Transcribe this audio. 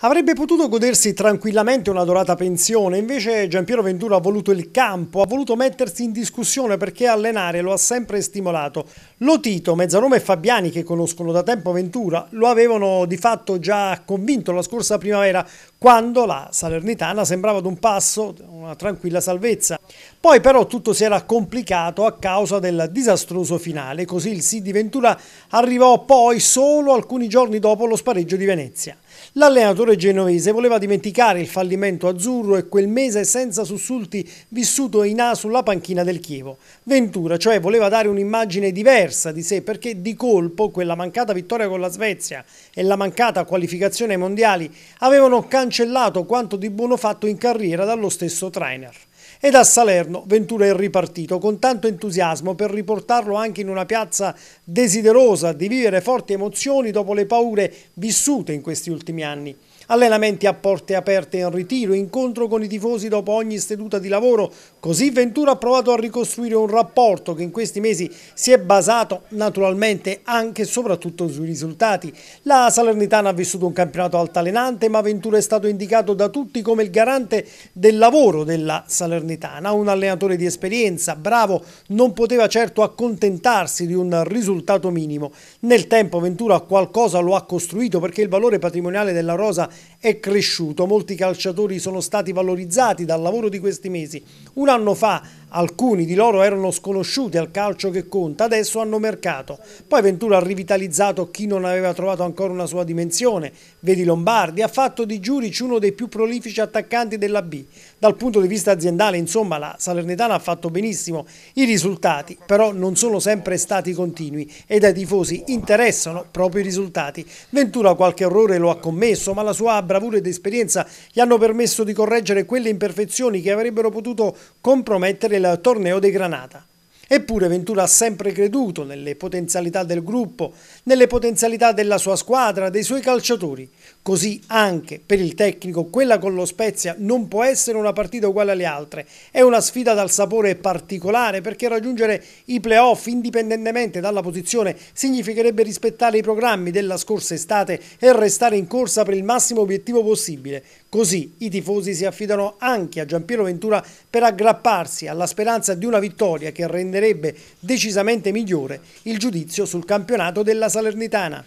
Avrebbe potuto godersi tranquillamente una dorata pensione, invece Giampiero Ventura ha voluto il campo, ha voluto mettersi in discussione perché allenare lo ha sempre stimolato. Lotito, Mezzaroma e Fabiani, che conoscono da tempo Ventura, lo avevano di fatto già convinto la scorsa primavera, quando la Salernitana sembrava ad un passo, una tranquilla salvezza. Poi però tutto si era complicato a causa del disastroso finale, così il sì di Ventura arrivò poi solo alcuni giorni dopo lo spareggio di Venezia. L'allenatore genovese voleva dimenticare il fallimento azzurro e quel mese senza sussulti vissuto in A sulla panchina del Chievo. Ventura cioè voleva dare un'immagine diversa di sé perché di colpo quella mancata vittoria con la Svezia e la mancata qualificazione ai mondiali avevano cancellato quanto di buono fatto in carriera dallo stesso trainer. Ed a Salerno Ventura è ripartito con tanto entusiasmo per riportarlo anche in una piazza desiderosa di vivere forti emozioni dopo le paure vissute in questi ultimi anni. Allenamenti a porte aperte in ritiro, incontro con i tifosi dopo ogni seduta di lavoro. Così Ventura ha provato a ricostruire un rapporto che in questi mesi si è basato naturalmente anche e soprattutto sui risultati. La Salernitana ha vissuto un campionato altalenante ma Ventura è stato indicato da tutti come il garante del lavoro della Salernitana. Un allenatore di esperienza, bravo, non poteva certo accontentarsi di un risultato minimo. Nel tempo Ventura qualcosa lo ha costruito perché il valore patrimoniale della rosa è cresciuto, molti calciatori sono stati valorizzati dal lavoro di questi mesi. Un anno fa alcuni di loro erano sconosciuti al calcio che conta, adesso hanno mercato. Poi Ventura ha rivitalizzato chi non aveva trovato ancora una sua dimensione. Vedi Lombardi, ha fatto di Giurici uno dei più prolifici attaccanti della B. Dal punto di vista aziendale, insomma, la Salernitana ha fatto benissimo. I risultati però non sono sempre stati continui e dai tifosi interessano proprio i risultati. Ventura qualche errore lo ha commesso, ma la sua sua bravura ed esperienza gli hanno permesso di correggere quelle imperfezioni che avrebbero potuto compromettere il torneo dei Granata. Eppure Ventura ha sempre creduto nelle potenzialità del gruppo, nelle potenzialità della sua squadra, dei suoi calciatori. Così anche per il tecnico quella con lo Spezia non può essere una partita uguale alle altre. È una sfida dal sapore particolare perché raggiungere i playoff indipendentemente dalla posizione significherebbe rispettare i programmi della scorsa estate e restare in corsa per il massimo obiettivo possibile, Così i tifosi si affidano anche a Giampiero Ventura per aggrapparsi alla speranza di una vittoria che renderebbe decisamente migliore il giudizio sul campionato della Salernitana.